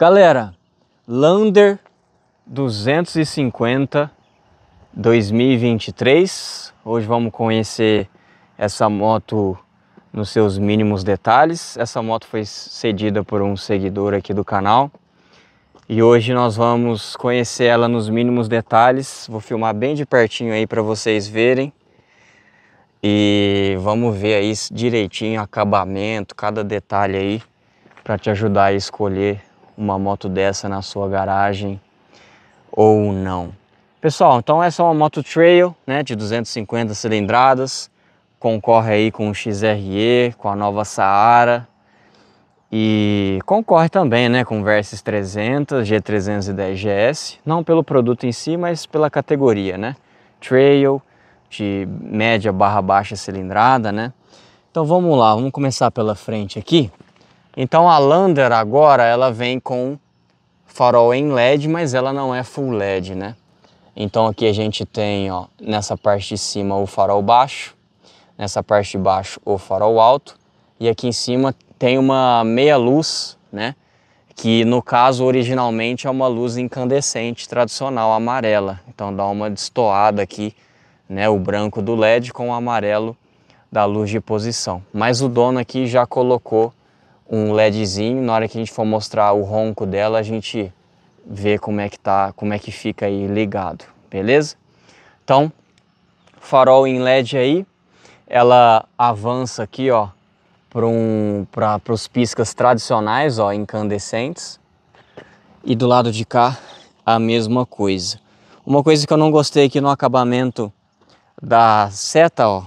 Galera, Lander 250 2023. Hoje vamos conhecer essa moto nos seus mínimos detalhes. Essa moto foi cedida por um seguidor aqui do canal. E hoje nós vamos conhecer ela nos mínimos detalhes. Vou filmar bem de pertinho aí para vocês verem. E vamos ver aí direitinho acabamento, cada detalhe aí para te ajudar a escolher uma moto dessa na sua garagem ou não. Pessoal, então essa é uma moto trail né, de 250 cilindradas, concorre aí com o XRE, com a nova Saara e concorre também né, com Versys 300, G310 GS, não pelo produto em si, mas pela categoria, né? Trail de média barra baixa cilindrada, né? Então vamos lá, vamos começar pela frente aqui. Então a Lander agora ela vem com farol em LED, mas ela não é full LED, né? Então aqui a gente tem, ó, nessa parte de cima o farol baixo, nessa parte de baixo o farol alto e aqui em cima tem uma meia luz, né? Que no caso originalmente é uma luz incandescente tradicional amarela. Então dá uma destoada aqui, né, o branco do LED com o amarelo da luz de posição. Mas o dono aqui já colocou um LEDzinho, na hora que a gente for mostrar o ronco dela, a gente vê como é que tá, como é que fica aí ligado, beleza? Então, farol em LED aí, ela avança aqui, ó, para um, os piscas tradicionais, ó, incandescentes. E do lado de cá, a mesma coisa. Uma coisa que eu não gostei aqui no acabamento da seta, ó,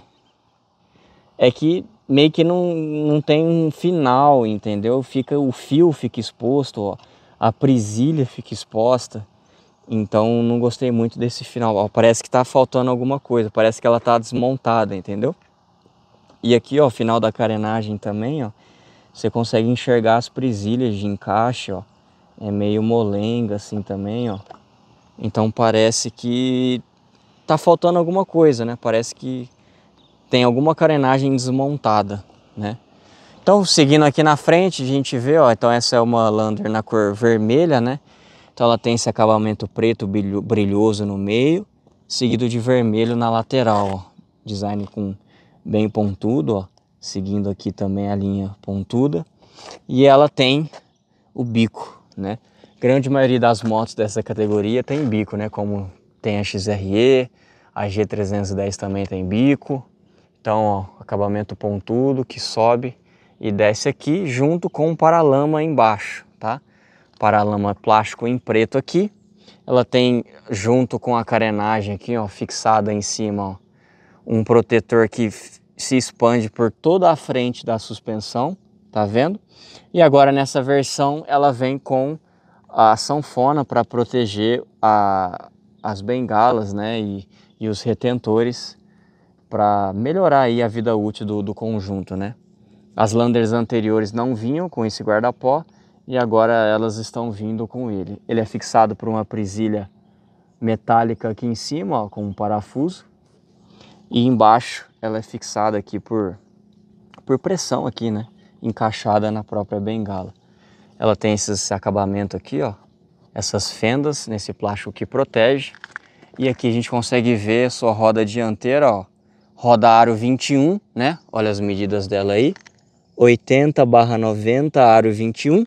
é que meio que não, não tem um final, entendeu? Fica o fio fica exposto, ó, a presilha fica exposta. Então não gostei muito desse final. Ó, parece que tá faltando alguma coisa, parece que ela tá desmontada, entendeu? E aqui, ó, final da carenagem também, ó, você consegue enxergar as presilhas de encaixe, ó. É meio molenga assim também, ó. Então parece que tá faltando alguma coisa, né? Parece que tem alguma carenagem desmontada, né? Então, seguindo aqui na frente, a gente vê, ó, então essa é uma Lander na cor vermelha, né? Então ela tem esse acabamento preto brilhoso no meio, seguido de vermelho na lateral, ó. Design com bem pontudo, ó. Seguindo aqui também a linha pontuda. E ela tem o bico, né? Grande maioria das motos dessa categoria tem bico, né? Como tem a XRE, a G310 também tem bico, então, ó, acabamento pontudo que sobe e desce aqui junto com o paralama embaixo, tá? Paralama plástico em preto aqui. Ela tem junto com a carenagem aqui, ó, fixada em cima, ó, um protetor que se expande por toda a frente da suspensão, tá vendo? E agora nessa versão ela vem com a sanfona para proteger a, as bengalas, né, e, e os retentores para melhorar aí a vida útil do, do conjunto, né? As landers anteriores não vinham com esse guarda-pó e agora elas estão vindo com ele. Ele é fixado por uma presilha metálica aqui em cima, ó, com um parafuso, e embaixo ela é fixada aqui por, por pressão aqui, né? Encaixada na própria bengala. Ela tem esse acabamento aqui, ó, essas fendas nesse plástico que protege. E aqui a gente consegue ver a sua roda dianteira, ó, roda aro 21, né? Olha as medidas dela aí. 80 barra 90 aro 21.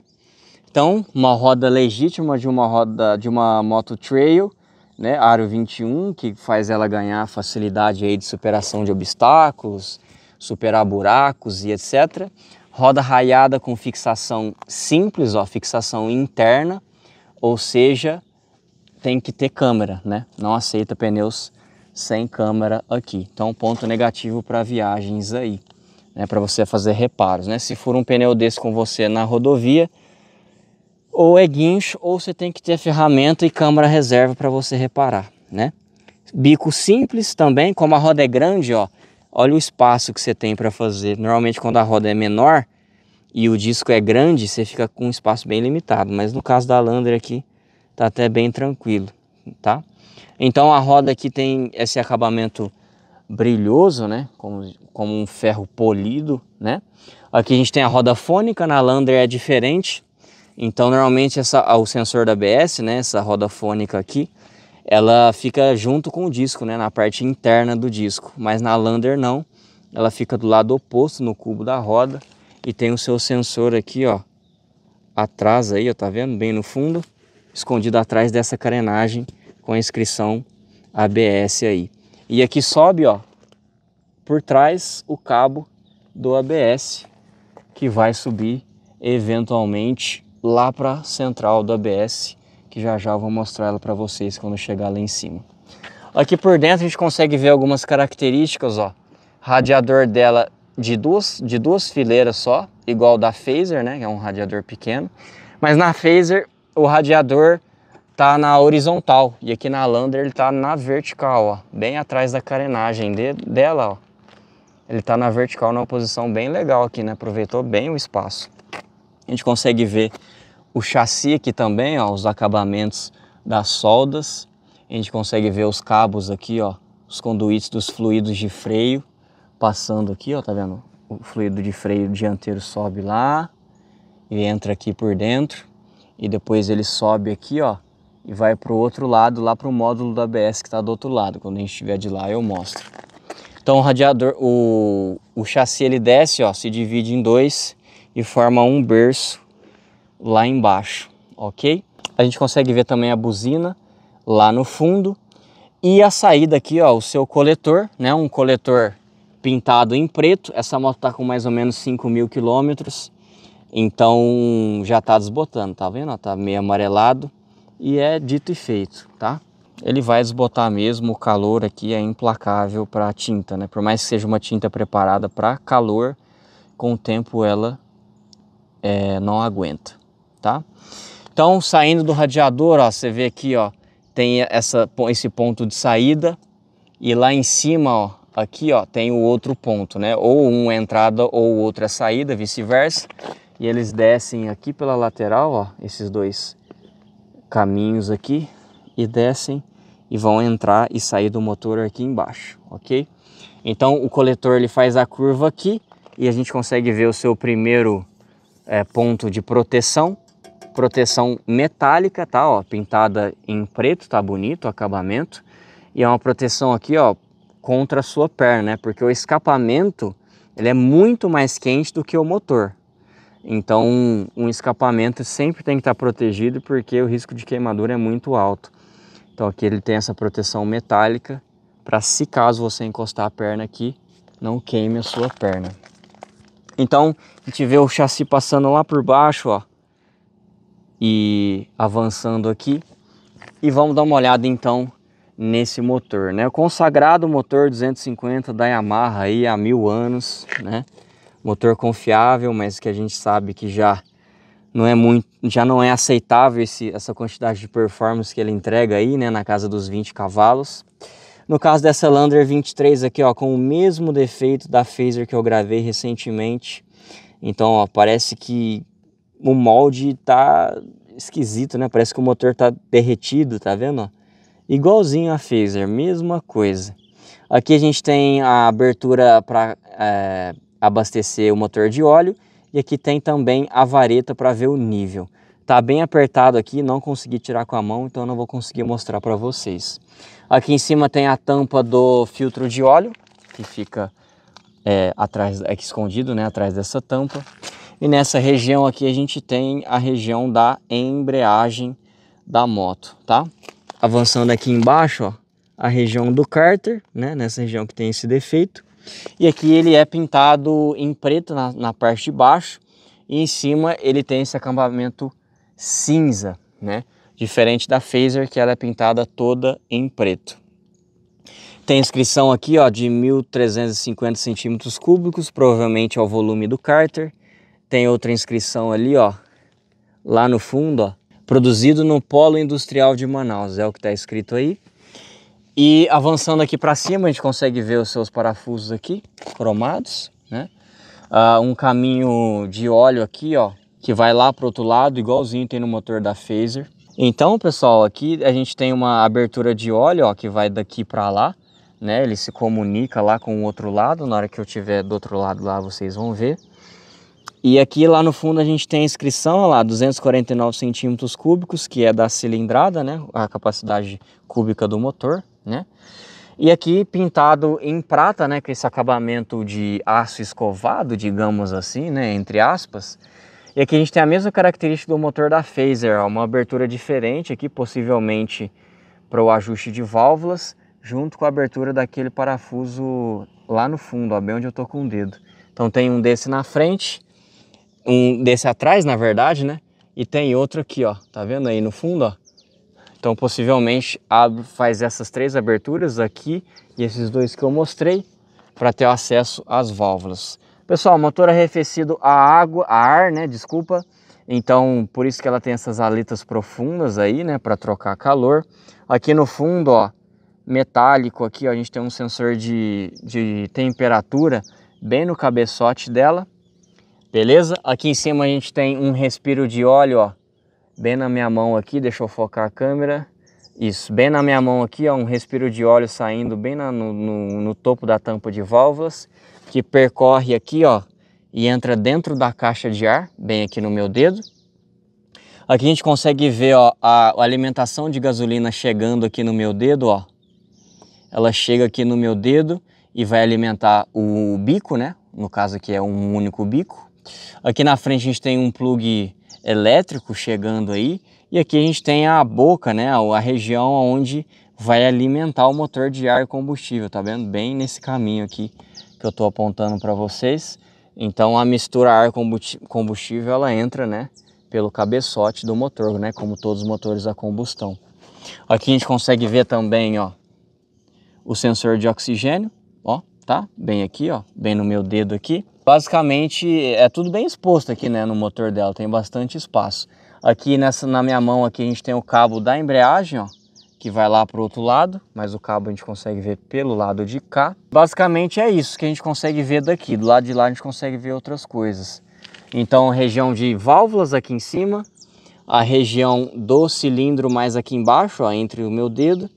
Então, uma roda legítima de uma roda de uma moto trail, né? Aro 21, que faz ela ganhar facilidade aí de superação de obstáculos, superar buracos e etc. Roda raiada com fixação simples, ó, fixação interna, ou seja, tem que ter câmera, né? Não aceita pneus sem câmera aqui. Então, ponto negativo para viagens aí, né, para você fazer reparos. Né? Se for um pneu desse com você na rodovia, ou é guincho, ou você tem que ter ferramenta e câmera reserva para você reparar. Né? Bico simples também, como a roda é grande, ó, olha o espaço que você tem para fazer. Normalmente, quando a roda é menor e o disco é grande, você fica com um espaço bem limitado. Mas no caso da Lander aqui, tá até bem tranquilo, tá? Então a roda aqui tem esse acabamento brilhoso, né? Como, como um ferro polido, né? Aqui a gente tem a roda fônica, na Lander é diferente. Então normalmente essa, o sensor da ABS, né? Essa roda fônica aqui, ela fica junto com o disco, né? Na parte interna do disco. Mas na Lander não. Ela fica do lado oposto no cubo da roda e tem o seu sensor aqui, ó, atrás aí, ó, tá vendo? Bem no fundo, escondido atrás dessa carenagem com a inscrição ABS aí. E aqui sobe, ó, por trás o cabo do ABS, que vai subir eventualmente lá para a central do ABS, que já já eu vou mostrar ela para vocês quando chegar lá em cima. Aqui por dentro a gente consegue ver algumas características, ó. Radiador dela de duas, de duas fileiras só, igual da Phaser, né, que é um radiador pequeno. Mas na Phaser o radiador tá na horizontal e aqui na Lander ele tá na vertical, ó, bem atrás da carenagem de, dela, ó. Ele tá na vertical numa posição bem legal aqui, né? Aproveitou bem o espaço. A gente consegue ver o chassi aqui também, ó, os acabamentos das soldas. A gente consegue ver os cabos aqui, ó, os conduítes dos fluidos de freio passando aqui, ó, tá vendo? O fluido de freio dianteiro sobe lá e entra aqui por dentro e depois ele sobe aqui, ó, e vai para o outro lado, lá para o módulo do ABS que está do outro lado. Quando a gente estiver de lá, eu mostro. Então o radiador, o, o chassi ele desce, ó, se divide em dois e forma um berço lá embaixo, ok? A gente consegue ver também a buzina lá no fundo e a saída aqui, ó, o seu coletor, né? Um coletor pintado em preto. Essa moto tá com mais ou menos 5 mil quilômetros, então já tá desbotando, tá vendo? tá meio amarelado e é dito e feito, tá? Ele vai desbotar mesmo, o calor aqui é implacável para a tinta, né? Por mais que seja uma tinta preparada para calor, com o tempo ela é, não aguenta, tá? Então, saindo do radiador, ó, você vê aqui, ó, tem essa, esse ponto de saída e lá em cima, ó, aqui, ó, tem o outro ponto, né? Ou um é entrada ou outra outro é saída, vice-versa. E eles descem aqui pela lateral, ó, esses dois caminhos aqui e descem e vão entrar e sair do motor aqui embaixo, ok? Então o coletor ele faz a curva aqui e a gente consegue ver o seu primeiro é, ponto de proteção, proteção metálica, tá? Ó, pintada em preto, tá bonito o acabamento e é uma proteção aqui, ó, contra a sua perna, né? Porque o escapamento ele é muito mais quente do que o motor, então, um escapamento sempre tem que estar protegido porque o risco de queimadura é muito alto. Então, aqui ele tem essa proteção metálica para se caso você encostar a perna aqui, não queime a sua perna. Então, a gente vê o chassi passando lá por baixo, ó, e avançando aqui. E vamos dar uma olhada então nesse motor, né? O consagrado motor 250 da Yamaha aí há mil anos, né? motor confiável, mas que a gente sabe que já não é muito, já não é aceitável esse, essa quantidade de performance que ele entrega aí, né, na casa dos 20 cavalos. No caso dessa Lander 23 aqui, ó, com o mesmo defeito da Phaser que eu gravei recentemente. Então, ó, parece que o molde tá esquisito, né? Parece que o motor tá derretido, tá vendo, ó? Igualzinho a Phaser, mesma coisa. Aqui a gente tem a abertura para é, eh, abastecer o motor de óleo. E aqui tem também a vareta para ver o nível. Tá bem apertado aqui, não consegui tirar com a mão, então não vou conseguir mostrar para vocês. Aqui em cima tem a tampa do filtro de óleo, que fica é, atrás, é, escondido né, atrás dessa tampa. E nessa região aqui a gente tem a região da embreagem da moto, tá? Avançando aqui embaixo, ó, a região do cárter, né, nessa região que tem esse defeito. E aqui ele é pintado em preto na, na parte de baixo e em cima ele tem esse acabamento cinza, né? Diferente da Phaser que ela é pintada toda em preto. Tem inscrição aqui ó, de 1.350 centímetros cúbicos, provavelmente o volume do cárter. Tem outra inscrição ali, ó, lá no fundo, ó, produzido no Polo Industrial de Manaus, é o que está escrito aí. E avançando aqui para cima, a gente consegue ver os seus parafusos aqui, cromados, né? Uh, um caminho de óleo aqui, ó, que vai lá para o outro lado, igualzinho tem no motor da Phaser. Então, pessoal, aqui a gente tem uma abertura de óleo, ó, que vai daqui para lá, né? Ele se comunica lá com o outro lado, na hora que eu tiver do outro lado lá, vocês vão ver. E aqui lá no fundo a gente tem a inscrição, ó lá, 249 centímetros cúbicos, que é da cilindrada, né? A capacidade cúbica do motor né? E aqui pintado em prata, né, com esse acabamento de aço escovado, digamos assim, né, entre aspas. E aqui a gente tem a mesma característica do motor da Phaser, uma abertura diferente aqui, possivelmente para o ajuste de válvulas, junto com a abertura daquele parafuso lá no fundo, ó, bem onde eu estou com o dedo. Então tem um desse na frente, um desse atrás, na verdade, né? E tem outro aqui, ó, tá vendo aí no fundo, ó? Então, possivelmente, faz essas três aberturas aqui e esses dois que eu mostrei para ter acesso às válvulas. Pessoal, motor arrefecido a água, a ar, né? Desculpa. Então, por isso que ela tem essas aletas profundas aí, né? Para trocar calor. Aqui no fundo, ó, metálico aqui, ó, a gente tem um sensor de, de temperatura bem no cabeçote dela. Beleza? Aqui em cima a gente tem um respiro de óleo, ó bem na minha mão aqui, deixa eu focar a câmera. Isso, bem na minha mão aqui, ó, um respiro de óleo saindo bem na, no, no, no topo da tampa de válvulas, que percorre aqui, ó, e entra dentro da caixa de ar, bem aqui no meu dedo. Aqui a gente consegue ver, ó, a alimentação de gasolina chegando aqui no meu dedo, ó. Ela chega aqui no meu dedo e vai alimentar o bico, né? No caso aqui é um único bico. Aqui na frente a gente tem um plug elétrico chegando aí. E aqui a gente tem a boca, né, a região onde vai alimentar o motor de ar e combustível, tá vendo? Bem nesse caminho aqui que eu tô apontando para vocês. Então a mistura ar combustível ela entra, né, pelo cabeçote do motor, né, como todos os motores a combustão. Aqui a gente consegue ver também, ó, o sensor de oxigênio, ó, tá? Bem aqui, ó, bem no meu dedo aqui. Basicamente, é tudo bem exposto aqui né, no motor dela, tem bastante espaço. Aqui nessa, na minha mão aqui a gente tem o cabo da embreagem, ó, que vai lá para o outro lado, mas o cabo a gente consegue ver pelo lado de cá. Basicamente é isso que a gente consegue ver daqui, do lado de lá a gente consegue ver outras coisas. Então região de válvulas aqui em cima, a região do cilindro mais aqui embaixo, ó, entre o meu dedo,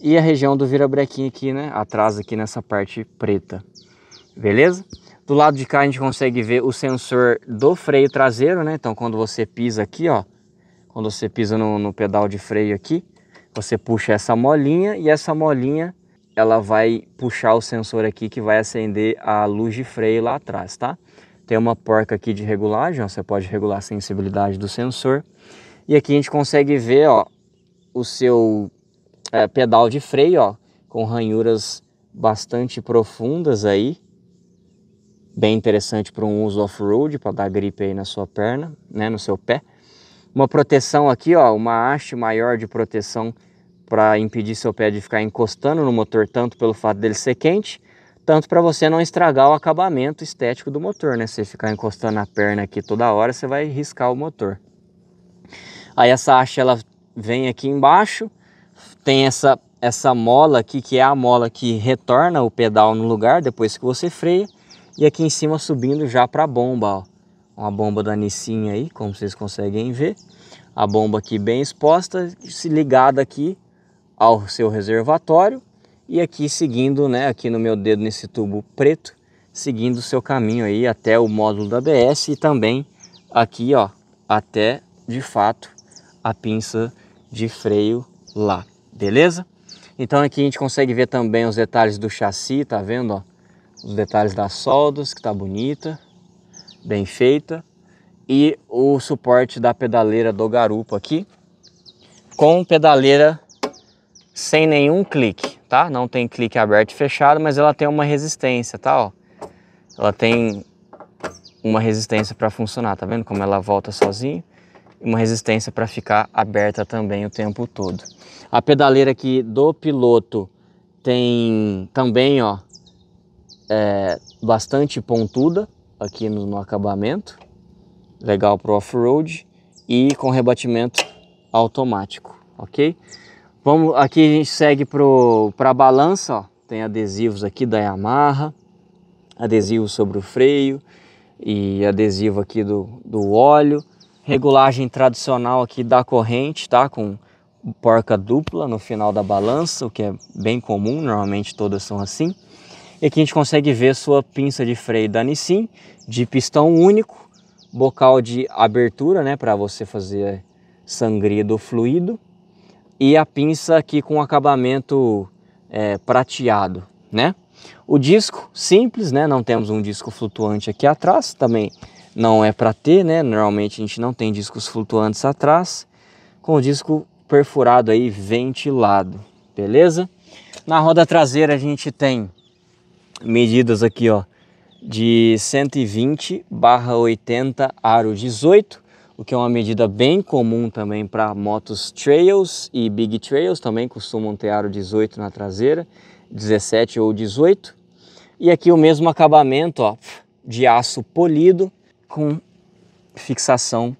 e a região do virabrequim aqui, né, atrás aqui nessa parte preta. Beleza? Do lado de cá a gente consegue ver o sensor do freio traseiro, né? Então quando você pisa aqui, ó, quando você pisa no, no pedal de freio aqui, você puxa essa molinha e essa molinha ela vai puxar o sensor aqui que vai acender a luz de freio lá atrás, tá? Tem uma porca aqui de regulagem, ó, você pode regular a sensibilidade do sensor. E aqui a gente consegue ver ó, o seu é, pedal de freio ó, com ranhuras bastante profundas aí bem interessante para um uso off-road, para dar gripe aí na sua perna, né, no seu pé. Uma proteção aqui, ó, uma haste maior de proteção para impedir seu pé de ficar encostando no motor, tanto pelo fato dele ser quente, tanto para você não estragar o acabamento estético do motor, né? Se ficar encostando a perna aqui toda hora, você vai riscar o motor. Aí essa haste ela vem aqui embaixo, tem essa essa mola aqui que é a mola que retorna o pedal no lugar depois que você freia e aqui em cima subindo já para a bomba, ó. Uma bomba da Nissin aí, como vocês conseguem ver. A bomba aqui bem exposta, se ligada aqui ao seu reservatório. E aqui seguindo, né, aqui no meu dedo nesse tubo preto, seguindo o seu caminho aí até o módulo da ABS e também aqui, ó, até de fato a pinça de freio lá, beleza? Então aqui a gente consegue ver também os detalhes do chassi, tá vendo, ó? os detalhes das soldas, que está bonita, bem feita, e o suporte da pedaleira do garupa aqui, com pedaleira sem nenhum clique, tá? Não tem clique aberto e fechado, mas ela tem uma resistência, tá? Ó, ela tem uma resistência para funcionar, tá vendo como ela volta sozinha? uma resistência para ficar aberta também o tempo todo. A pedaleira aqui do piloto tem também, ó, é, bastante pontuda aqui no, no acabamento, legal para off-road e com rebatimento automático, ok? Vamos, aqui a gente segue para a balança, ó, tem adesivos aqui da Yamaha, adesivo sobre o freio e adesivo aqui do, do óleo, regulagem tradicional aqui da corrente, tá? Com porca dupla no final da balança, o que é bem comum, normalmente todas são assim. E aqui a gente consegue ver sua pinça de freio da Nissin, de pistão único, bocal de abertura, né, para você fazer sangria do fluido, e a pinça aqui com acabamento é, prateado, né? O disco simples, né? Não temos um disco flutuante aqui atrás, também não é para ter, né? Normalmente a gente não tem discos flutuantes atrás, com o disco perfurado aí ventilado, beleza? Na roda traseira a gente tem medidas aqui, ó, de 120 barra 80 aro 18, o que é uma medida bem comum também para motos trails e big trails, também costumam ter aro 18 na traseira, 17 ou 18. E aqui o mesmo acabamento, ó, de aço polido com fixação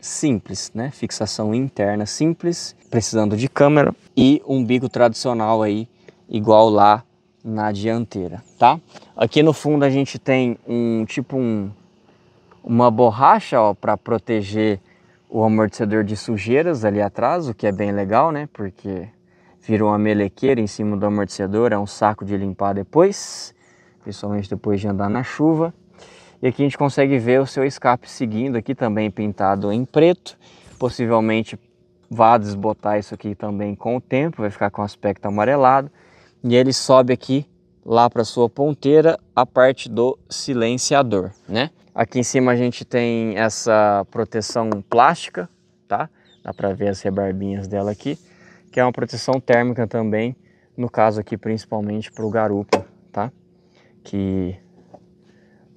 simples, né? Fixação interna simples, precisando de câmera e um bico tradicional aí igual lá na dianteira, tá? Aqui no fundo a gente tem um tipo um uma borracha para proteger o amortecedor de sujeiras ali atrás, o que é bem legal, né? Porque virou uma melequeira em cima do amortecedor, é um saco de limpar depois, principalmente depois de andar na chuva. E aqui a gente consegue ver o seu escape seguindo aqui também pintado em preto, possivelmente vá desbotar isso aqui também com o tempo, vai ficar com aspecto amarelado e ele sobe aqui lá para sua ponteira a parte do silenciador, né? Aqui em cima a gente tem essa proteção plástica, tá? Dá para ver as rebarbinhas dela aqui, que é uma proteção térmica também, no caso aqui principalmente para o garupa, tá? Que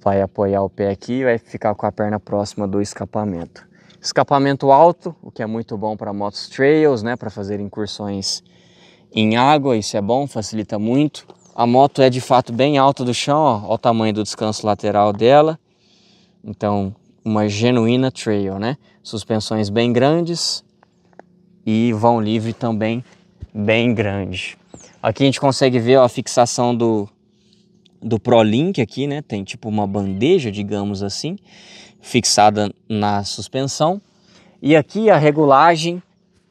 vai apoiar o pé aqui e vai ficar com a perna próxima do escapamento. Escapamento alto, o que é muito bom para motos trails, né, para fazer incursões em água, isso é bom, facilita muito. A moto é de fato bem alta do chão, ó, ó o tamanho do descanso lateral dela. Então, uma genuína trail, né? Suspensões bem grandes e vão livre também bem grande. Aqui a gente consegue ver ó, a fixação do, do ProLink aqui, né? Tem tipo uma bandeja, digamos assim, fixada na suspensão. E aqui a regulagem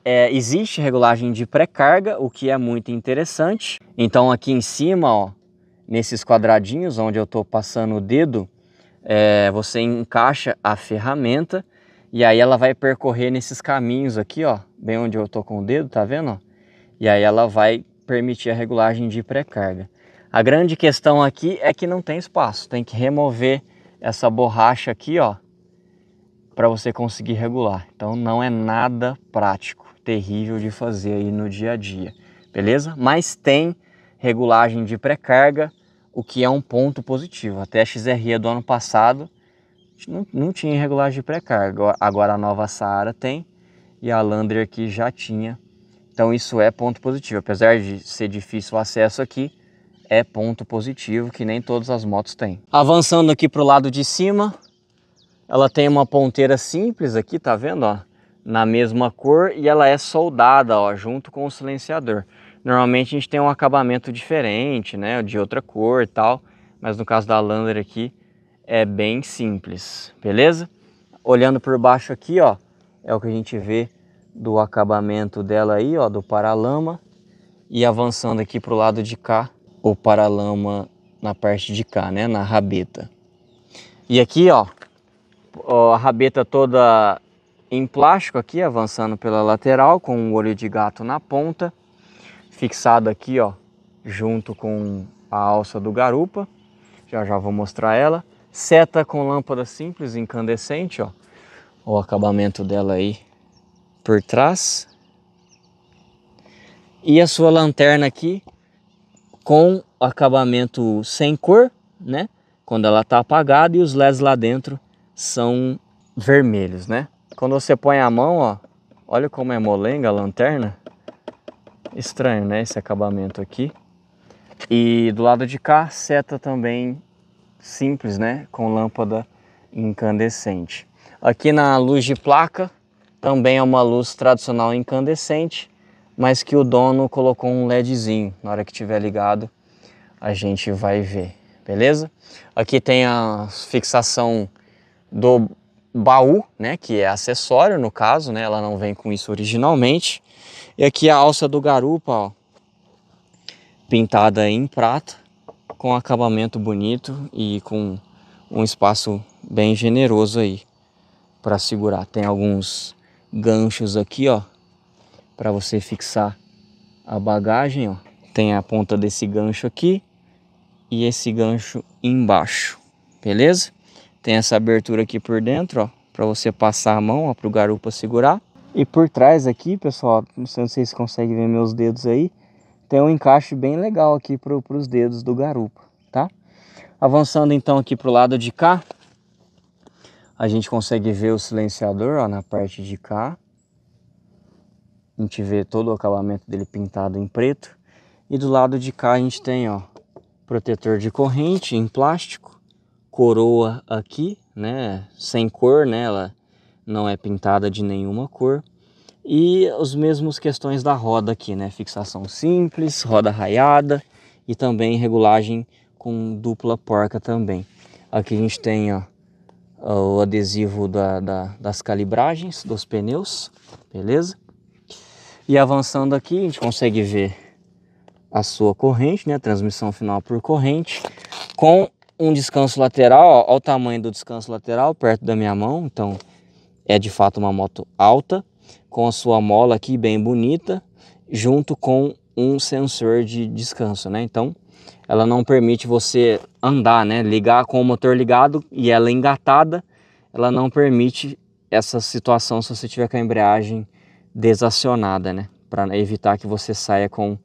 é, existe regulagem de pré-carga, o que é muito interessante. Então aqui em cima, ó, nesses quadradinhos onde eu estou passando o dedo, é, você encaixa a ferramenta e aí ela vai percorrer nesses caminhos aqui, ó, bem onde eu estou com o dedo, tá vendo? E aí ela vai permitir a regulagem de pré-carga. A grande questão aqui é que não tem espaço, tem que remover essa borracha aqui, ó, para você conseguir regular. Então não é nada prático terrível de fazer aí no dia a dia, beleza? Mas tem regulagem de pré-carga, o que é um ponto positivo. Até a XRE do ano passado não, não tinha regulagem de pré-carga, agora a nova Saara tem e a Lander aqui já tinha. Então isso é ponto positivo, apesar de ser difícil o acesso aqui, é ponto positivo que nem todas as motos têm. Avançando aqui para o lado de cima, ela tem uma ponteira simples aqui, tá vendo? Ó? na mesma cor e ela é soldada ó, junto com o silenciador. Normalmente a gente tem um acabamento diferente, né, de outra cor e tal, mas no caso da Lander aqui é bem simples, beleza? Olhando por baixo aqui, ó, é o que a gente vê do acabamento dela aí, ó, do paralama. E avançando aqui para o lado de cá, o paralama na parte de cá, né, na rabeta. E aqui, ó, a rabeta toda em plástico aqui, avançando pela lateral com um olho de gato na ponta, fixado aqui, ó, junto com a alça do garupa. Já já vou mostrar ela. Seta com lâmpada simples incandescente, ó. O acabamento dela aí por trás. E a sua lanterna aqui com acabamento sem cor, né? Quando ela tá apagada e os LEDs lá dentro são vermelhos, né? Quando você põe a mão, ó, olha como é molenga a lanterna. Estranho, né, esse acabamento aqui. E do lado de cá, seta também simples, né, com lâmpada incandescente. Aqui na luz de placa, também é uma luz tradicional incandescente, mas que o dono colocou um LEDzinho. Na hora que tiver ligado, a gente vai ver, beleza? Aqui tem a fixação do baú, né, que é acessório no caso, né, ela não vem com isso originalmente. E aqui a alça do garupa, ó, pintada em prata, com acabamento bonito e com um espaço bem generoso aí para segurar. Tem alguns ganchos aqui, ó, para você fixar a bagagem, ó. Tem a ponta desse gancho aqui e esse gancho embaixo, beleza? Tem essa abertura aqui por dentro, ó, para você passar a mão, ó, para o garupa segurar. E por trás aqui, pessoal, não sei se vocês conseguem ver meus dedos aí, tem um encaixe bem legal aqui para os dedos do garupa, tá? Avançando então aqui pro lado de cá, a gente consegue ver o silenciador ó, na parte de cá. A gente vê todo o acabamento dele pintado em preto. E do lado de cá a gente tem ó, protetor de corrente em plástico coroa aqui, né, sem cor, né, ela não é pintada de nenhuma cor. E os mesmos questões da roda aqui, né, fixação simples, roda raiada e também regulagem com dupla porca também. Aqui a gente tem ó, o adesivo da, da, das calibragens dos pneus, beleza? E avançando aqui a gente consegue ver a sua corrente, né, transmissão final por corrente, com um descanso lateral, olha o tamanho do descanso lateral perto da minha mão, então é de fato uma moto alta, com a sua mola aqui bem bonita, junto com um sensor de descanso, né? Então ela não permite você andar, né? Ligar com o motor ligado e ela engatada, ela não permite essa situação se você tiver com a embreagem desacionada, né? Para evitar que você saia com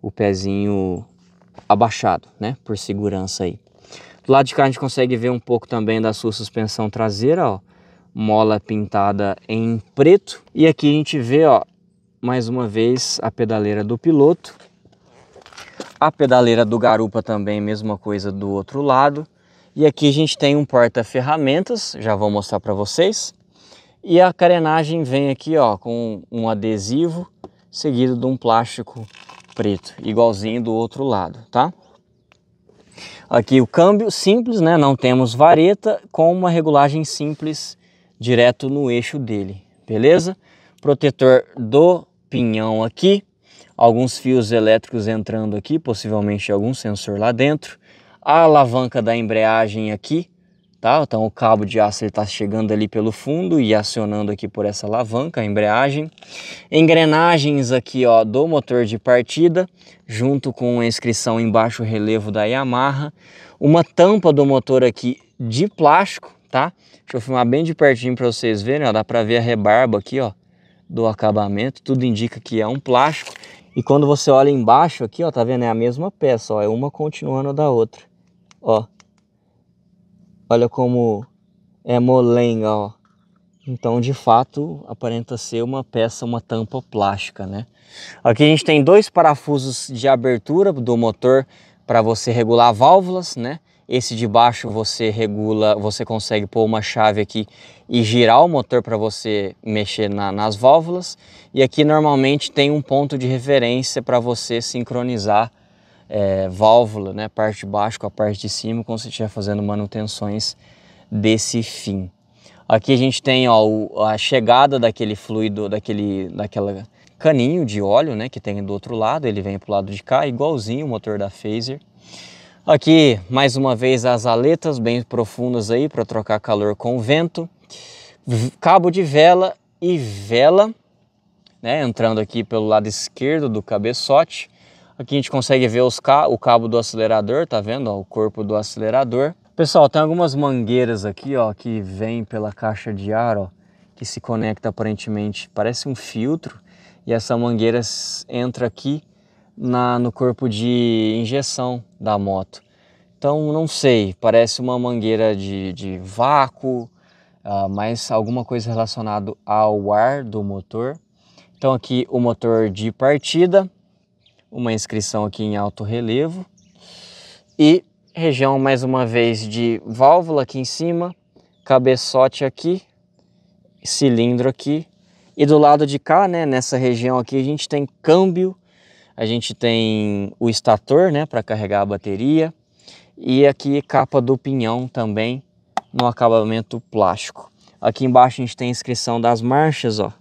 o pezinho abaixado, né? Por segurança aí. Do lado de cá a gente consegue ver um pouco também da sua suspensão traseira, ó, mola pintada em preto. E aqui a gente vê, ó, mais uma vez a pedaleira do piloto. A pedaleira do garupa também, mesma coisa do outro lado. E aqui a gente tem um porta-ferramentas, já vou mostrar para vocês. E a carenagem vem aqui, ó, com um adesivo seguido de um plástico preto, igualzinho do outro lado, tá? Aqui o câmbio simples, né? não temos vareta, com uma regulagem simples direto no eixo dele, beleza? Protetor do pinhão aqui, alguns fios elétricos entrando aqui, possivelmente algum sensor lá dentro. A alavanca da embreagem aqui, Tá? Então o cabo de aço está chegando ali pelo fundo e acionando aqui por essa alavanca, a embreagem. Engrenagens aqui ó, do motor de partida, junto com a inscrição em baixo relevo da Yamaha. Uma tampa do motor aqui de plástico, tá? Deixa eu filmar bem de pertinho para vocês verem, ó, dá para ver a rebarba aqui ó, do acabamento. Tudo indica que é um plástico. E quando você olha embaixo aqui, ó, tá vendo? É a mesma peça, ó, é uma continuando da outra. Ó, Olha como é molenga, ó. Então, de fato, aparenta ser uma peça, uma tampa plástica, né? Aqui a gente tem dois parafusos de abertura do motor para você regular válvulas, né? Esse de baixo você regula, você consegue pôr uma chave aqui e girar o motor para você mexer na, nas válvulas. E aqui normalmente tem um ponto de referência para você sincronizar é, válvula, né, parte de baixo com a parte de cima, quando você estiver fazendo manutenções desse fim. Aqui a gente tem ó, a chegada daquele fluido, daquele, daquela caninho de óleo né, que tem do outro lado, ele vem para o lado de cá, igualzinho o motor da Phaser. Aqui, mais uma vez, as aletas bem profundas aí para trocar calor com o vento. Cabo de vela e vela, né, entrando aqui pelo lado esquerdo do cabeçote. Aqui a gente consegue ver os ca o cabo do acelerador, tá vendo? Ó, o corpo do acelerador. Pessoal, tem algumas mangueiras aqui, ó, que vem pela caixa de ar, ó, que se conecta aparentemente, parece um filtro, e essa mangueira entra aqui na, no corpo de injeção da moto. Então, não sei, parece uma mangueira de, de vácuo, uh, mas alguma coisa relacionada ao ar do motor. Então, aqui o motor de partida, uma inscrição aqui em alto relevo e região mais uma vez de válvula aqui em cima, cabeçote aqui, cilindro aqui e do lado de cá, né, nessa região aqui a gente tem câmbio, a gente tem o estator, né, para carregar a bateria e aqui capa do pinhão também no acabamento plástico. Aqui embaixo a gente tem a inscrição das marchas, ó.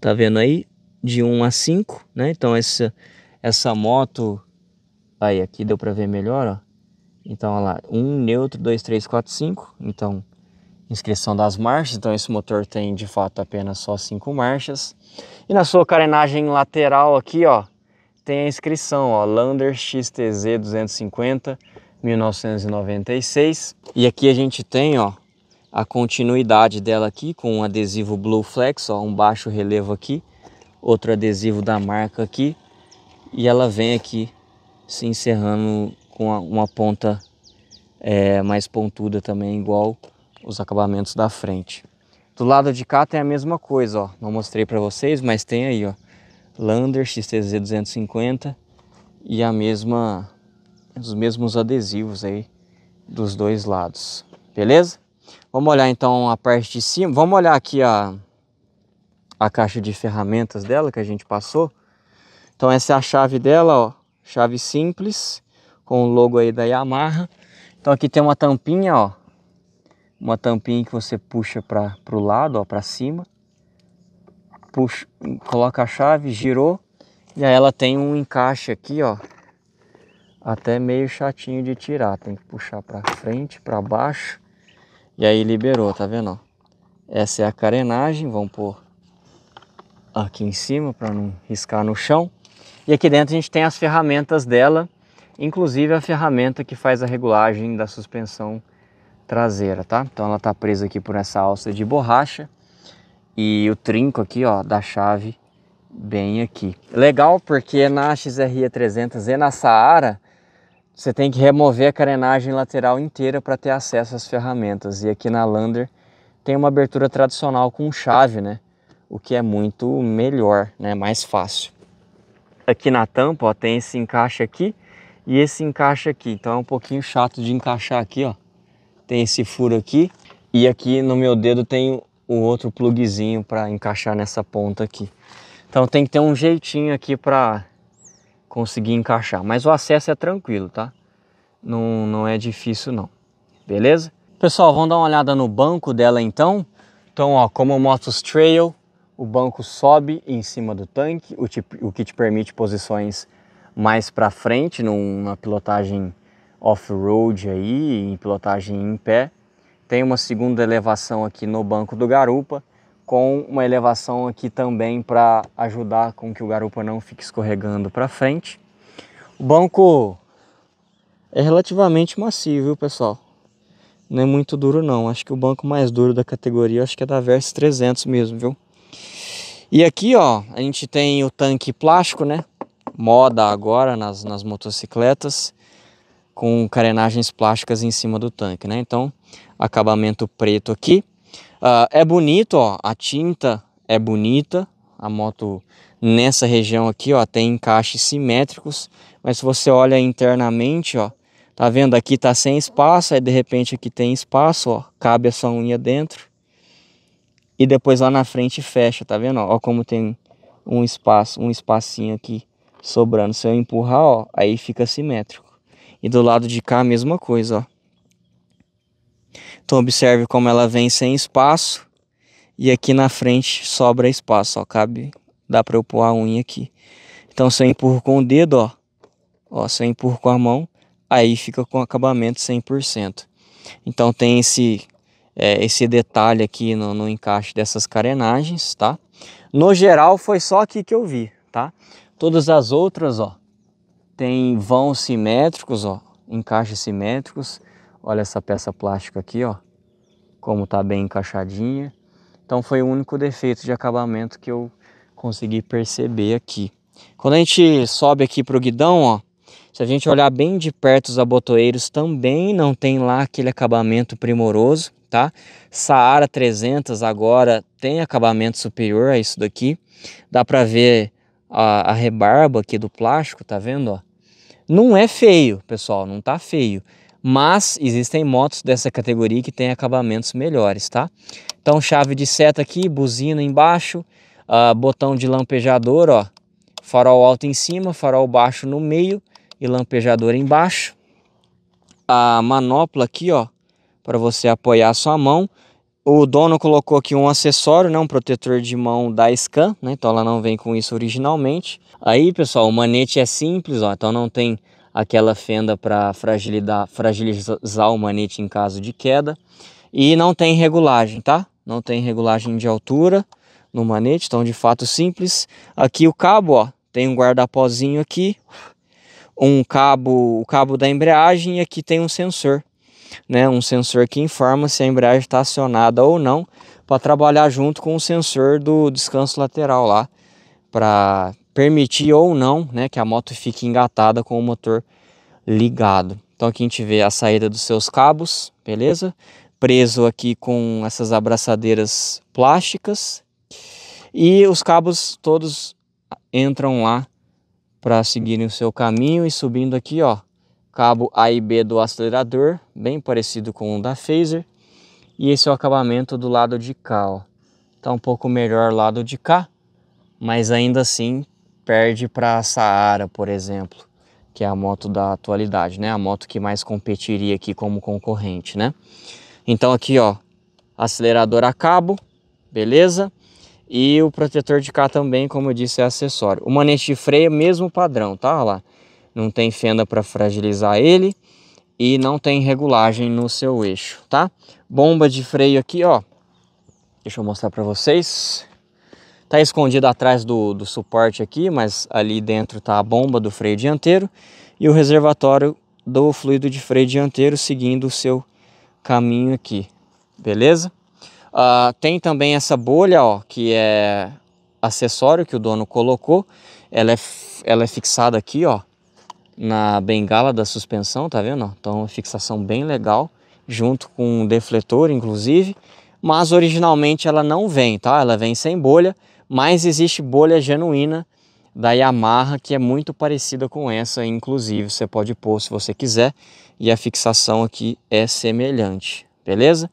Tá vendo aí? de 1 a 5, né? Então essa essa moto aí aqui deu para ver melhor, ó. Então, olha lá, 1 um, neutro, 2 3 4 5. Então, inscrição das marchas, então esse motor tem de fato apenas só cinco marchas. E na sua carenagem lateral aqui, ó, tem a inscrição, ó, Lander XTZ 250 1996. E aqui a gente tem, ó, a continuidade dela aqui com um adesivo Blue Flex, ó, um baixo relevo aqui outro adesivo da marca aqui e ela vem aqui se encerrando com uma, ponta é, mais pontuda também, igual os acabamentos da frente. Do lado de cá tem a mesma coisa, ó. Não mostrei para vocês, mas tem aí, ó. Lander XTZ 250 e a mesma os mesmos adesivos aí dos dois lados. Beleza? Vamos olhar então a parte de cima. Vamos olhar aqui a a caixa de ferramentas dela que a gente passou. Então essa é a chave dela, ó, chave simples, com o logo aí da Yamaha. Então aqui tem uma tampinha, ó, uma tampinha que você puxa para o lado, ó, para cima. Puxa, coloca a chave, girou, e aí ela tem um encaixe aqui, ó, até meio chatinho de tirar, tem que puxar para frente, para baixo. E aí liberou, tá vendo? Ó? Essa é a carenagem, vamos pôr aqui em cima para não riscar no chão. E aqui dentro a gente tem as ferramentas dela, inclusive a ferramenta que faz a regulagem da suspensão traseira, tá? Então ela está presa aqui por essa alça de borracha e o trinco aqui, ó, da chave bem aqui. Legal porque na XRE 300 e na Saara você tem que remover a carenagem lateral inteira para ter acesso às ferramentas. E aqui na Lander tem uma abertura tradicional com chave, né? o que é muito melhor, né? mais fácil. Aqui na tampa ó, tem esse encaixe aqui e esse encaixe aqui, então é um pouquinho chato de encaixar aqui, ó. tem esse furo aqui e aqui no meu dedo tem o outro plugzinho para encaixar nessa ponta aqui. Então tem que ter um jeitinho aqui para conseguir encaixar, mas o acesso é tranquilo, tá? Não, não é difícil não, beleza? Pessoal, vamos dar uma olhada no banco dela então. Então, ó, como motos trail, o banco sobe em cima do tanque, o, te, o que te permite posições mais para frente numa pilotagem off-road aí, em pilotagem em pé. Tem uma segunda elevação aqui no banco do garupa, com uma elevação aqui também para ajudar com que o garupa não fique escorregando para frente. O banco é relativamente macio, viu, pessoal? Não é muito duro não. Acho que o banco mais duro da categoria acho que é da Versa 300 mesmo, viu? E aqui, ó, a gente tem o tanque plástico, né? Moda agora nas, nas motocicletas, com carenagens plásticas em cima do tanque, né? Então, acabamento preto aqui. Uh, é bonito, ó, a tinta é bonita. A moto nessa região aqui, ó, tem encaixes simétricos. Mas se você olha internamente, ó, tá vendo? Aqui tá sem espaço, aí de repente aqui tem espaço, ó, cabe essa unha dentro. E depois lá na frente fecha, tá vendo? Ó, como tem um espaço, um espacinho aqui sobrando. Se eu empurrar, ó, aí fica simétrico. E do lado de cá a mesma coisa, ó. Então observe como ela vem sem espaço. E aqui na frente sobra espaço, ó. Cabe, dá para eu pôr a unha aqui. Então se eu empurro com o dedo, ó. Ó, se eu empurro com a mão, aí fica com acabamento 100%. Então tem esse é, esse detalhe aqui no, no encaixe dessas carenagens, tá? No geral, foi só aqui que eu vi, tá? Todas as outras, ó, tem vãos simétricos, ó, encaixes simétricos. Olha essa peça plástica aqui, ó, como tá bem encaixadinha. Então foi o único defeito de acabamento que eu consegui perceber aqui. Quando a gente sobe aqui pro guidão, ó, se a gente olhar bem de perto os abotoeiros, também não tem lá aquele acabamento primoroso tá? Saara 300 agora tem acabamento superior a isso daqui. Dá para ver a, a, rebarba aqui do plástico, tá vendo? Ó? Não é feio, pessoal, não tá feio. Mas existem motos dessa categoria que tem acabamentos melhores, tá? Então chave de seta aqui, buzina embaixo, uh, botão de lampejador, ó, farol alto em cima, farol baixo no meio e lampejador embaixo. A manopla aqui, ó, para você apoiar a sua mão. O dono colocou aqui um acessório, né, um protetor de mão da Scan, né, então ela não vem com isso originalmente. Aí, pessoal, o manete é simples, ó, então não tem aquela fenda para fragilizar, fragilizar o manete em caso de queda. E não tem regulagem, tá? Não tem regulagem de altura no manete, então de fato simples. Aqui o cabo, ó, tem um guardapozinho aqui, um cabo, o cabo da embreagem e aqui tem um sensor né, um sensor que informa se a embreagem está acionada ou não, para trabalhar junto com o sensor do descanso lateral lá, para permitir ou não né, que a moto fique engatada com o motor ligado. Então aqui a gente vê a saída dos seus cabos, beleza? Preso aqui com essas abraçadeiras plásticas. E os cabos todos entram lá para seguirem o seu caminho e subindo aqui, ó, cabo A e B do acelerador, bem parecido com o da Phaser. E esse é o acabamento do lado de cá, ó. Tá um pouco melhor o lado de cá, mas ainda assim perde para a Saara, por exemplo, que é a moto da atualidade, né? A moto que mais competiria aqui como concorrente, né? Então aqui, ó, acelerador a cabo, beleza? E o protetor de cá também, como eu disse, é acessório. O manete de freio é mesmo padrão, tá? Olha lá não tem fenda para fragilizar ele e não tem regulagem no seu eixo, tá? Bomba de freio aqui, ó. Deixa eu mostrar para vocês. Tá escondida atrás do, do suporte aqui, mas ali dentro tá a bomba do freio dianteiro e o reservatório do fluido de freio dianteiro seguindo o seu caminho aqui, beleza? Uh, tem também essa bolha, ó, que é acessório que o dono colocou. Ela é, ela é fixada aqui, ó, na bengala da suspensão, tá vendo? Então, uma fixação bem legal, junto com um defletor, inclusive. Mas originalmente ela não vem, tá? Ela vem sem bolha, mas existe bolha genuína da Yamaha que é muito parecida com essa, inclusive. Você pode pôr se você quiser e a fixação aqui é semelhante, beleza?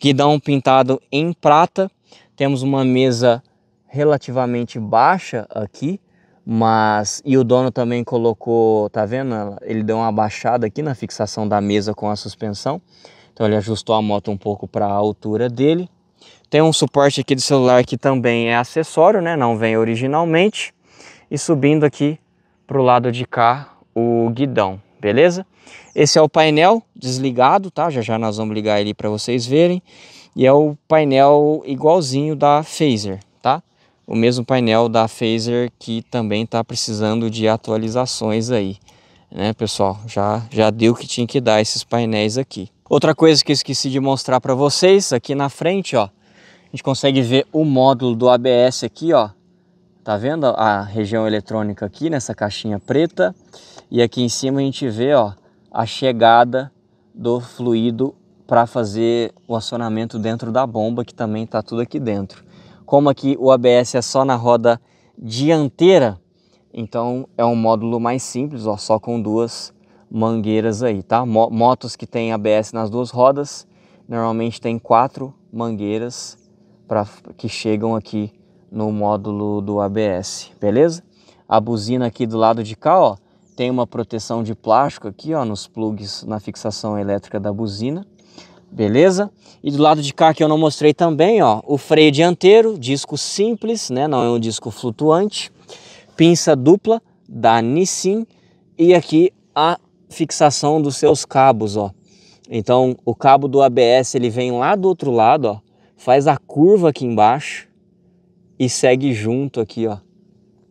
Guidão pintado em prata. Temos uma mesa relativamente baixa aqui, mas e o dono também colocou, tá vendo? Ele deu uma baixada aqui na fixação da mesa com a suspensão. Então ele ajustou a moto um pouco para a altura dele. Tem um suporte aqui do celular que também é acessório, né? Não vem originalmente. E subindo aqui para o lado de cá o guidão, beleza? Esse é o painel desligado, tá? Já já nós vamos ligar ele para vocês verem. E é o painel igualzinho da Phaser o mesmo painel da Phaser que também está precisando de atualizações aí, né, pessoal? Já, já deu que tinha que dar esses painéis aqui. Outra coisa que eu esqueci de mostrar para vocês, aqui na frente, ó, a gente consegue ver o módulo do ABS aqui, ó. Tá vendo a região eletrônica aqui nessa caixinha preta? E aqui em cima a gente vê, ó, a chegada do fluido para fazer o acionamento dentro da bomba, que também está tudo aqui dentro. Como aqui o ABS é só na roda dianteira, então é um módulo mais simples, ó, só com duas mangueiras aí, tá? Motos que tem ABS nas duas rodas, normalmente tem quatro mangueiras pra, que chegam aqui no módulo do ABS, beleza? A buzina aqui do lado de cá, ó, tem uma proteção de plástico aqui, ó, nos plugs, na fixação elétrica da buzina beleza? E do lado de cá que eu não mostrei também, ó, o freio dianteiro, disco simples, né, não é um disco flutuante, pinça dupla da Nissin e aqui a fixação dos seus cabos, ó. Então, o cabo do ABS, ele vem lá do outro lado, ó, faz a curva aqui embaixo e segue junto aqui, ó,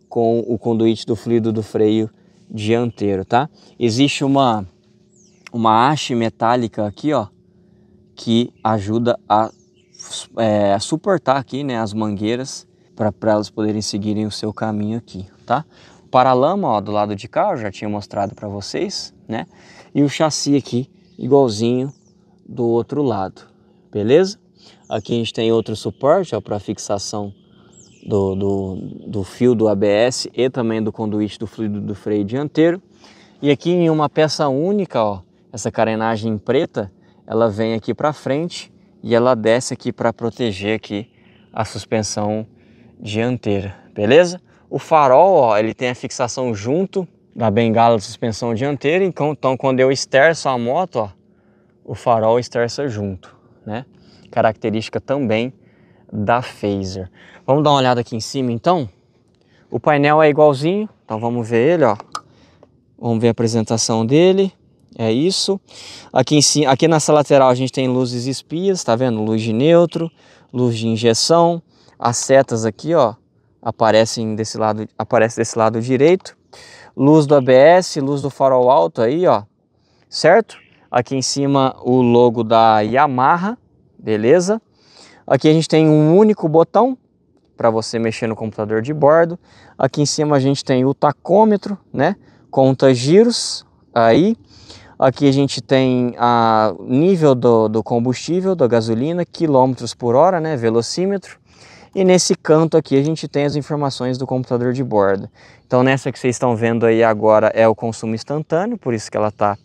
com o conduíte do fluido do freio dianteiro, tá? Existe uma uma haste metálica aqui, ó, que ajuda a, é, a suportar aqui né, as mangueiras para elas poderem seguirem o seu caminho aqui, tá? Paralama ó, do lado de cá, eu já tinha mostrado para vocês, né? E o chassi aqui igualzinho do outro lado, beleza? Aqui a gente tem outro suporte para fixação do, do, do, fio do ABS e também do conduíte do fluido do freio dianteiro. E aqui em uma peça única, ó, essa carenagem preta, ela vem aqui para frente e ela desce aqui para proteger aqui a suspensão dianteira, beleza? O farol, ó, ele tem a fixação junto da bengala de suspensão dianteira, então, então quando eu esterço a moto, ó, o farol esterça junto, né? Característica também da Phaser. Vamos dar uma olhada aqui em cima, então? O painel é igualzinho, então vamos ver ele, ó. Vamos ver a apresentação dele. É isso. Aqui, em cima, aqui nessa lateral a gente tem luzes espias, tá vendo? Luz de neutro, luz de injeção. As setas aqui, ó, aparecem desse lado, aparece desse lado direito. Luz do ABS, luz do farol alto aí, ó. Certo? Aqui em cima o logo da Yamaha, beleza? Aqui a gente tem um único botão para você mexer no computador de bordo. Aqui em cima a gente tem o tacômetro, né? Conta giros aí. Aqui a gente tem a nível do, do combustível, da gasolina, quilômetros por hora, né, velocímetro. E nesse canto aqui a gente tem as informações do computador de bordo. Então nessa que vocês estão vendo aí agora é o consumo instantâneo, por isso que ela está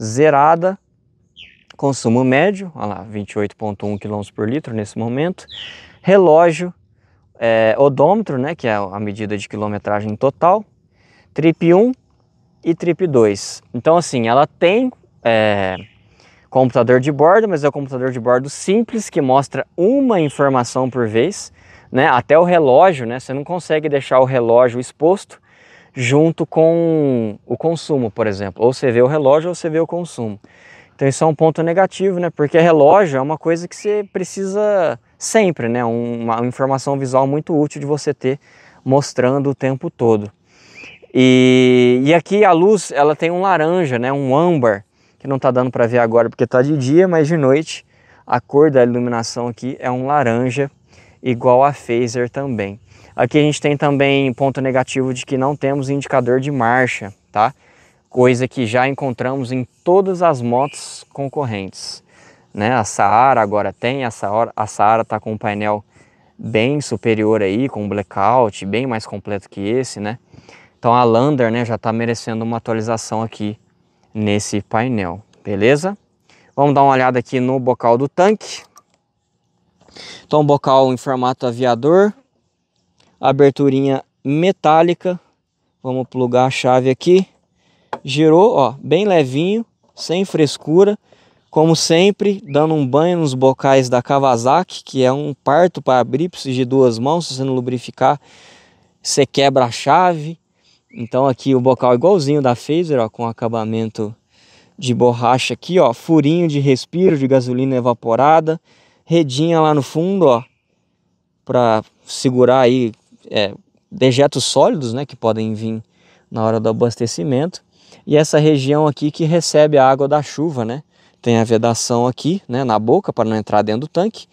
zerada. Consumo médio, olha lá, 28.1 km por litro nesse momento. Relógio, é, odômetro, né, que é a medida de quilometragem total. Trip 1, e Trip 2. Então, assim, ela tem é, computador de bordo, mas é um computador de bordo simples que mostra uma informação por vez, né? Até o relógio, né? Você não consegue deixar o relógio exposto junto com o consumo, por exemplo. Ou você vê o relógio ou você vê o consumo. Então isso é um ponto negativo, né? Porque relógio é uma coisa que você precisa sempre, né? Uma informação visual muito útil de você ter mostrando o tempo todo. E, e aqui a luz ela tem um laranja, né, um âmbar, que não está dando para ver agora porque está de dia, mas de noite a cor da iluminação aqui é um laranja, igual a phaser também. Aqui a gente tem também ponto negativo de que não temos indicador de marcha, tá? Coisa que já encontramos em todas as motos concorrentes. Né? A Saara agora tem, a Saara a Saara está com um painel bem superior aí, com um blackout bem mais completo que esse, né? Então a Lander né, já está merecendo uma atualização aqui nesse painel, beleza? Vamos dar uma olhada aqui no bocal do tanque. Então bocal em formato aviador, aberturinha metálica. Vamos plugar a chave aqui. Girou, ó, bem levinho, sem frescura. Como sempre, dando um banho nos bocais da Kawasaki, que é um parto para abrir, precisa de duas mãos, se você não lubrificar, você quebra a chave. Então aqui o bocal igualzinho da Phaser, ó, com acabamento de borracha aqui, ó, furinho de respiro de gasolina evaporada, redinha lá no fundo, ó, para segurar aí é, dejetos sólidos, né, que podem vir na hora do abastecimento. E essa região aqui que recebe a água da chuva, né? Tem a vedação aqui, né, na boca para não entrar dentro do tanque.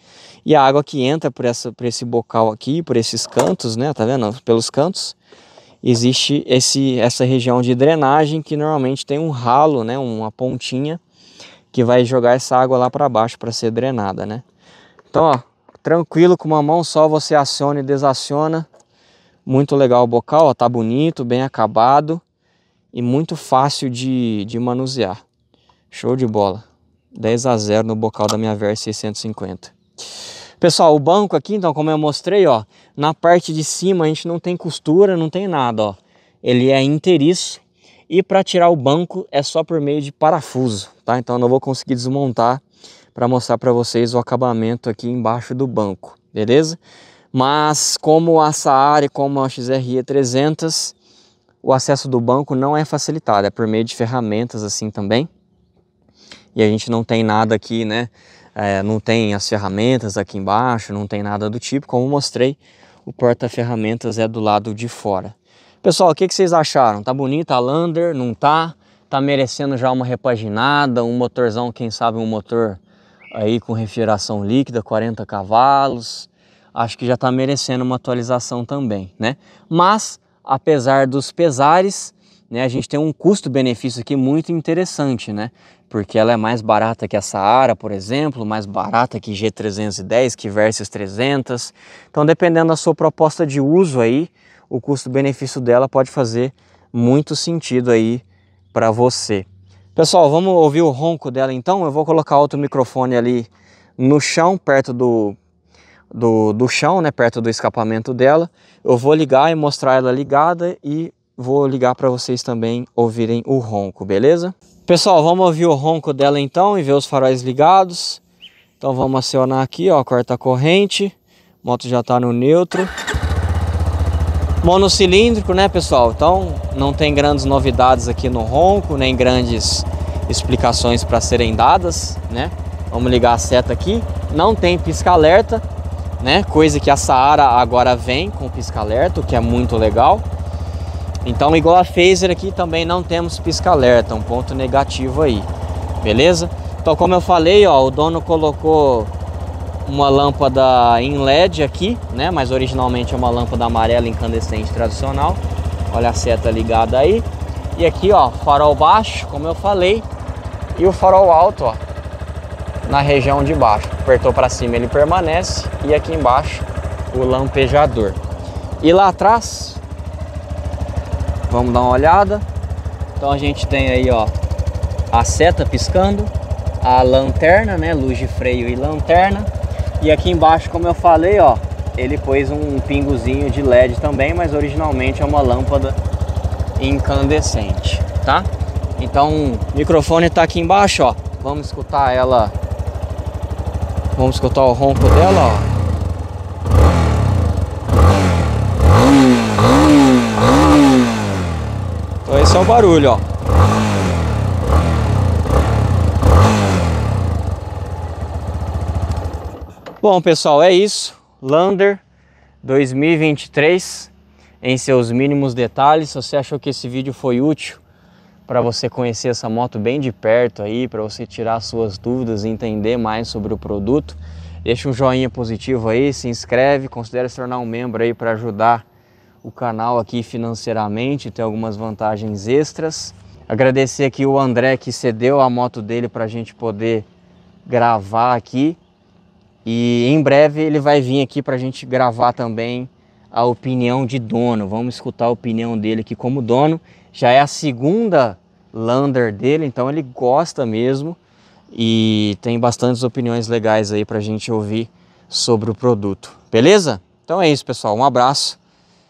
E a água que entra por essa por esse bocal aqui, por esses cantos, né, tá vendo? Pelos cantos existe esse, essa região de drenagem que normalmente tem um ralo, né, uma pontinha que vai jogar essa água lá para baixo para ser drenada, né? Então, ó, tranquilo com uma mão só você aciona e desaciona. Muito legal o bocal, ó, tá bonito, bem acabado e muito fácil de, de manusear. Show de bola. 10 a 0 no bocal da minha Ver 650. Pessoal, o banco aqui, então, como eu mostrei, ó, na parte de cima a gente não tem costura, não tem nada, ó. Ele é inteiriço e para tirar o banco é só por meio de parafuso, tá? Então eu não vou conseguir desmontar para mostrar para vocês o acabamento aqui embaixo do banco, beleza? Mas como a Saara e como a XRE 300, o acesso do banco não é facilitado, é por meio de ferramentas assim também. E a gente não tem nada aqui, né? é, não tem as ferramentas aqui embaixo, não tem nada do tipo. Como mostrei, o porta-ferramentas é do lado de fora. Pessoal, o que, que vocês acharam? Tá bonita a Lander? Não tá? Tá merecendo já uma repaginada, um motorzão, quem sabe um motor aí com refrigeração líquida, 40 cavalos. Acho que já tá merecendo uma atualização também, né? Mas, apesar dos pesares, né, a gente tem um custo-benefício aqui muito interessante, né? Porque ela é mais barata que a Saara, por exemplo, mais barata que G310, que Versys 300. Então, dependendo da sua proposta de uso aí, o custo-benefício dela pode fazer muito sentido aí para você. Pessoal, vamos ouvir o ronco dela então? Eu vou colocar outro microfone ali no chão, perto do, do, do chão, né, perto do escapamento dela. Eu vou ligar e mostrar ela ligada e vou ligar para vocês também ouvirem o ronco, beleza? Pessoal, vamos ouvir o ronco dela então e ver os faróis ligados. Então vamos acionar aqui, ó, corta a corrente. A moto já está no neutro. Monocilíndrico, né, pessoal? Então não tem grandes novidades aqui no ronco, nem grandes explicações para serem dadas, né? Vamos ligar a seta aqui. Não tem pisca-alerta, né? Coisa que a Saara agora vem com pisca-alerta, o que é muito legal. Então, igual a Phaser aqui, também não temos pisca-alerta, um ponto negativo aí, beleza? Então, como eu falei, ó, o dono colocou uma lâmpada em LED aqui, né? Mas originalmente é uma lâmpada amarela incandescente tradicional. Olha a seta ligada aí. E aqui, ó, farol baixo, como eu falei, e o farol alto, ó, na região de baixo. Apertou para cima, ele permanece e aqui embaixo o lampejador. E lá atrás, Vamos dar uma olhada. Então a gente tem aí, ó, a seta piscando, a lanterna, né, luz de freio e lanterna. E aqui embaixo, como eu falei, ó, ele pôs um pingozinho de LED também, mas originalmente é uma lâmpada incandescente, tá? Então, o microfone está aqui embaixo, ó. Vamos escutar ela. Vamos escutar o ronco dela, ó. esse é o barulho, ó. Bom, pessoal, é isso. Lander 2023 em seus mínimos detalhes. Se você achou que esse vídeo foi útil para você conhecer essa moto bem de perto aí, para você tirar suas dúvidas e entender mais sobre o produto, deixa um joinha positivo aí, se inscreve, considere se tornar um membro aí para ajudar o canal aqui financeiramente, tem algumas vantagens extras. Agradecer aqui o André que cedeu a moto dele para a gente poder gravar aqui. E em breve ele vai vir aqui para a gente gravar também a opinião de dono. Vamos escutar a opinião dele aqui como dono. Já é a segunda Lander dele, então ele gosta mesmo. E tem bastantes opiniões legais aí para a gente ouvir sobre o produto. Beleza? Então é isso, pessoal. Um abraço